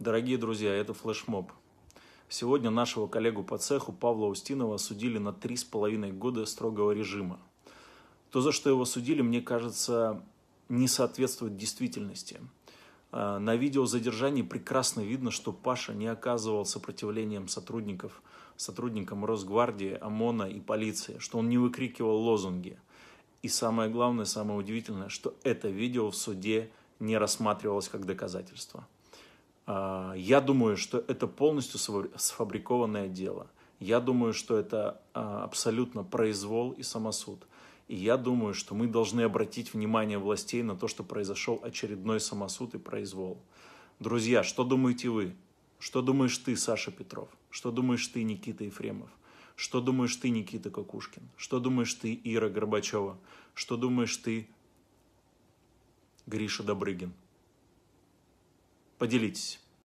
Дорогие друзья, это флешмоб. Сегодня нашего коллегу по цеху Павла Устинова судили на три с половиной года строгого режима. То, за что его судили, мне кажется, не соответствует действительности. А, на видео задержании прекрасно видно, что Паша не оказывал сопротивлением сотрудников, сотрудникам Росгвардии, ОМОНа и полиции, что он не выкрикивал лозунги. И самое главное, самое удивительное, что это видео в суде не рассматривалось как доказательство. А, я думаю, что это полностью сфабрикованное дело. Я думаю, что это а, абсолютно произвол и самосуд. И я думаю, что мы должны обратить внимание властей на то, что произошел очередной самосуд и произвол. Друзья, что думаете вы? Что думаешь ты, Саша Петров? Что думаешь ты, Никита Ефремов? Что думаешь ты, Никита Кокушкин? Что думаешь ты, Ира Горбачева? Что думаешь ты, Гриша Добрыгин? Поделитесь.